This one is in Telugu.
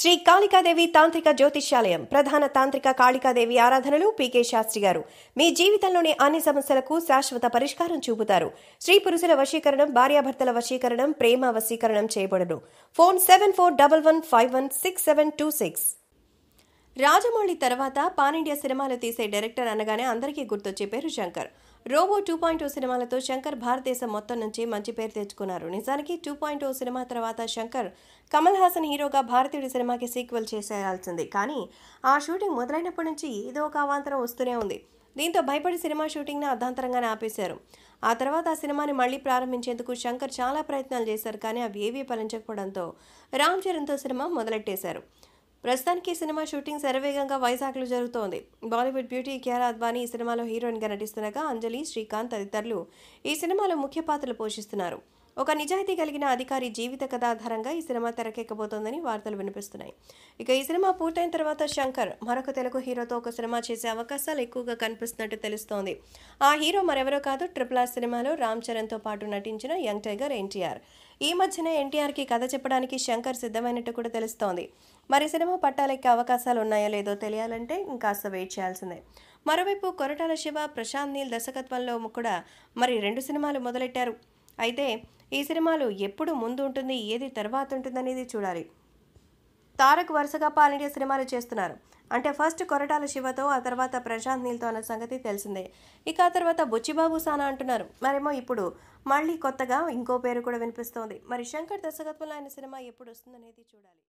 శ్రీ కాళికాదేవి తాంత్రిక జ్యోతిష్యాలయం ప్రధాన తాంత్రిక కాళికాదేవి ఆరాధనలు పీకే శాస్త్రి గారు మీ జీవితంలోని అన్ని సమస్యలకు శాశ్వత పరిష్కారం చూపుతారు స్త్రీ పురుషుల వశీకరణం భార్యాభర్తల వశీకరణం ప్రేమ వశీకరణం చేయబడను phone seven four double one five one six seven two six Rajamouli తర్వాత పాన్ ఇండియా సినిమాలు తీసే డైరెక్టర్ అనగానే అందరికీ గుర్తొచ్చే పేరు Shankar robo two point O సినిమాలతో శంకర్ భారతదేశం మొత్తం నుంచి మంచి పేరు తెచ్చుకున్నారు నిజానికి టూ పాయింట్ ఓ సినిమా తర్వాత శంకర్ కమల్ హాసన్ హీరోగా భారతీయుడి సినిమాకి సీక్వెల్ చేసేయాల్సింది కానీ ఆ షూటింగ్ మొదలైనప్పటి నుంచి ఏదో ఒక అవాంతరం వస్తూనే ఉంది దీంతో భయపడి సినిమా షూటింగ్ని అర్ధాంతరంగానే ఆపేశారు ఆ తర్వాత ఆ సినిమాని మళ్లీ ప్రారంభించేందుకు శంకర్ చాలా ప్రయత్నాలు చేశారు కానీ అవి ఏవీ ఫలించకపోవడంతో రామ్ చరణ్తో సినిమా మొదలెట్టేశారు ప్రస్తుతానికి ఈ సినిమా షూటింగ్ శరవేగంగా వైజాగ్లో జరుగుతోంది బాలీవుడ్ బ్యూటీ కియారా అద్వానీ ఈ సినిమాలో హీరోయిన్గా నటిస్తుండగా అంజలి శ్రీకాంత్ తదితరులు ఈ సినిమాలో ముఖ్య పాత్రలు పోషిస్తున్నారు ఒక నిజాయితీ కలిగిన అధికారి జీవిత కథ ఆధారంగా ఈ సినిమా తెరకెక్కబోతోందని వార్తలు వినిపిస్తున్నాయి ఇక ఈ సినిమా పూర్తయిన తర్వాత శంకర్ మరొక తెలుగు హీరోతో ఒక సినిమా చేసే అవకాశాలు ఎక్కువగా కనిపిస్తున్నట్టు తెలుస్తోంది ఆ హీరో మరెవరో కాదు ట్రిపుల్ ఆర్ సినిమాలో రామ్ చరణ్తో పాటు నటించిన యంగ్ టైగర్ ఎన్టీఆర్ ఈ మధ్యనే ఎన్టీఆర్కి కథ చెప్పడానికి శంకర్ సిద్ధమైనట్టు కూడా తెలుస్తోంది మరి సినిమా పట్టాలెక్కే అవకాశాలు ఉన్నాయో లేదో తెలియాలంటే ఇంకాస్త వెయిట్ చేయాల్సిందే మరోవైపు కొరటాల శివ ప్రశాంత్ నీల్ దర్శకత్వంలో కూడా మరి రెండు సినిమాలు మొదలెట్టారు అయితే ఈ సినిమాలు ఎప్పుడు ముందు ఉంటుంది ఏది తర్వాత ఉంటుందనేది చూడాలి తారక్ వరుసగా పాల్ ఇండియా సినిమాలు చేస్తున్నారు అంటే ఫస్ట్ కొరటాల శివతో ఆ తర్వాత ప్రశాంత్ నీల్తో అన్న సంగతి తెలిసిందే ఇక ఆ తర్వాత బుచ్చిబాబు సానా అంటున్నారు మరేమో ఇప్పుడు మళ్ళీ కొత్తగా ఇంకో పేరు కూడా వినిపిస్తోంది మరి శంకర్ దర్శకత్వంలో ఆయన సినిమా ఎప్పుడు వస్తుందనేది చూడాలి